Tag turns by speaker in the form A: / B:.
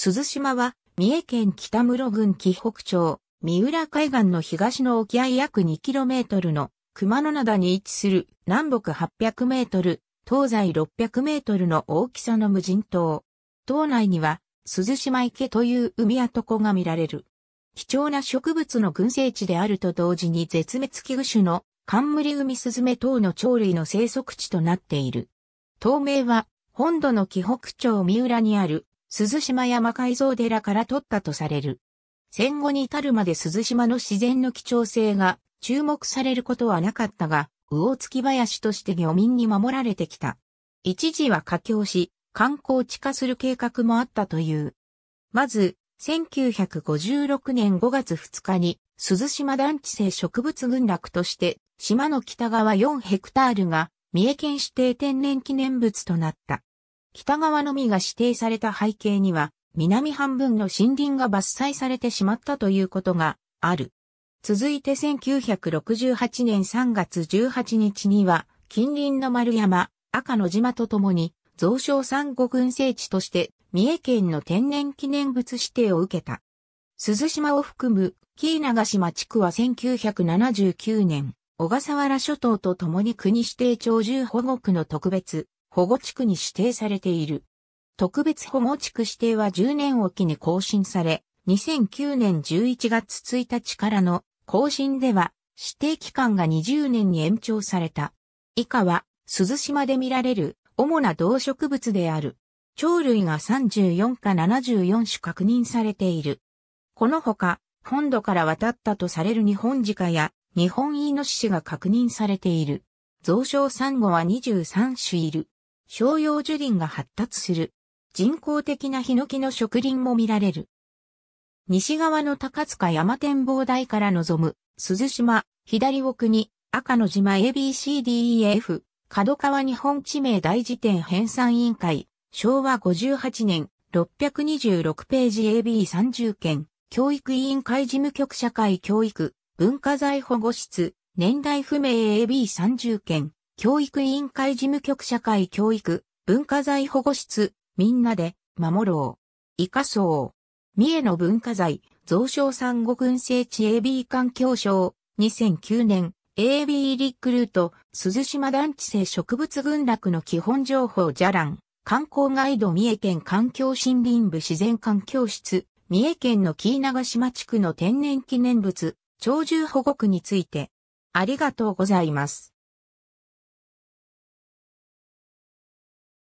A: 鈴島は、三重県北室郡紀北町、三浦海岸の東の沖合約 2km の熊野灘に位置する南北 800m、東西 600m の大きさの無人島。島内には、鈴島池という海跡が見られる。貴重な植物の群生地であると同時に絶滅危惧種の冠海スズメ等の鳥類の生息地となっている。島名は、本土の紀北町三浦にある鈴島山改造寺から取ったとされる。戦後に至るまで鈴島の自然の貴重性が注目されることはなかったが、魚月林として漁民に守られてきた。一時は佳境し、観光地化する計画もあったという。まず、1956年5月2日に、鈴島団地性植物群落として、島の北側4ヘクタールが、三重県指定天然記念物となった。北側のみが指定された背景には、南半分の森林が伐採されてしまったということがある。続いて1968年3月18日には、近隣の丸山、赤の島とともに、増床産後群生地として、三重県の天然記念物指定を受けた。鈴島を含む、紀伊長島地区は1979年、小笠原諸島と共に国指定長獣保護区の特別、保護地区に指定されている。特別保護地区指定は10年おきに更新され、2009年11月1日からの更新では指定期間が20年に延長された。以下は鈴島で見られる主な動植物である。鳥類が34か74種確認されている。このほか、本土から渡ったとされる日本鹿や日本イノシシが確認されている。増床サンゴは23種いる。商用樹林が発達する。人工的なヒノキの植林も見られる。西側の高塚山展望台から望む、鈴島、左奥に、赤の島 ABCDEF、角川日本地名大辞典編纂委員会、昭和58年、626ページ AB30 件、教育委員会事務局社会教育、文化財保護室、年代不明 AB30 件、教育委員会事務局社会教育、文化財保護室、みんなで、守ろう。イカそう。三重の文化財、増床産後群生地 AB 環境省、2009年、AB リクルート、鈴島団地生植物群落の基本情報じゃらん、観光ガイド三重県環境森林部自然環境室、三重県の紀伊長島地区の天然記念物、鳥獣保護区について、ありがとうございます。